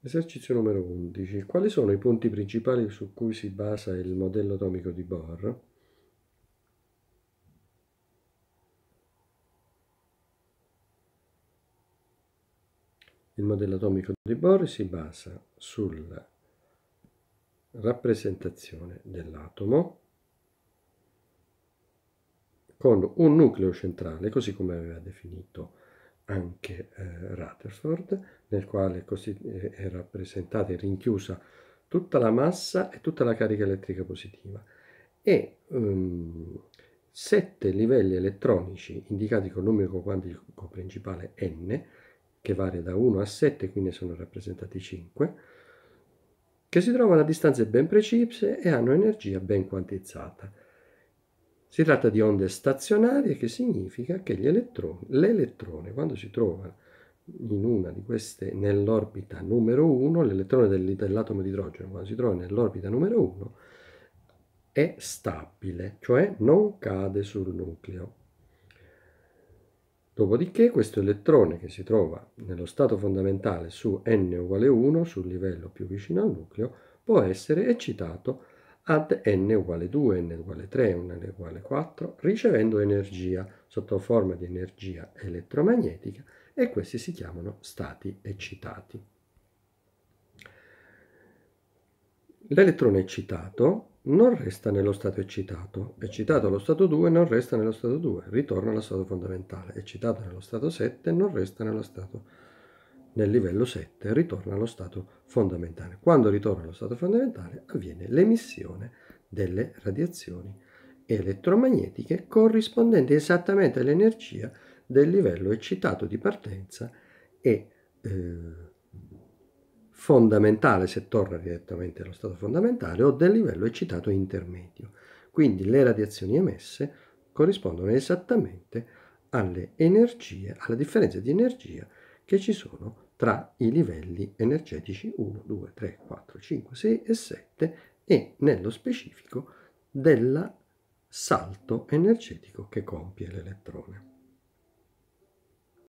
Esercizio numero 11. Quali sono i punti principali su cui si basa il modello atomico di Bohr? Il modello atomico di Bohr si basa sulla rappresentazione dell'atomo con un nucleo centrale, così come aveva definito anche eh, Rutherford, nel quale così è eh, rappresentata e rinchiusa tutta la massa e tutta la carica elettrica positiva e um, sette livelli elettronici indicati col numero quantico principale n, che varia da 1 a 7, quindi sono rappresentati 5, che si trovano a distanze ben precise e hanno energia ben quantizzata. Si tratta di onde stazionarie che significa che l'elettrone, quando si trova in una di queste nell'orbita numero 1, l'elettrone dell'atomo di idrogeno quando si trova nell'orbita numero 1 è stabile, cioè non cade sul nucleo. Dopodiché questo elettrone che si trova nello stato fondamentale su n uguale 1, sul livello più vicino al nucleo, può essere eccitato ad n uguale 2, n uguale 3, n uguale 4, ricevendo energia sotto forma di energia elettromagnetica e questi si chiamano stati eccitati. L'elettrone eccitato non resta nello stato eccitato, eccitato allo stato 2 non resta nello stato 2, ritorna allo stato fondamentale, eccitato nello stato 7 non resta nello stato 7 nel livello 7 ritorna allo stato fondamentale. Quando ritorna allo stato fondamentale avviene l'emissione delle radiazioni elettromagnetiche corrispondenti esattamente all'energia del livello eccitato di partenza e eh, fondamentale se torna direttamente allo stato fondamentale o del livello eccitato intermedio. Quindi le radiazioni emesse corrispondono esattamente alle energie, alla differenza di energia che ci sono tra i livelli energetici 1, 2, 3, 4, 5, 6 e 7 e nello specifico del salto energetico che compie l'elettrone.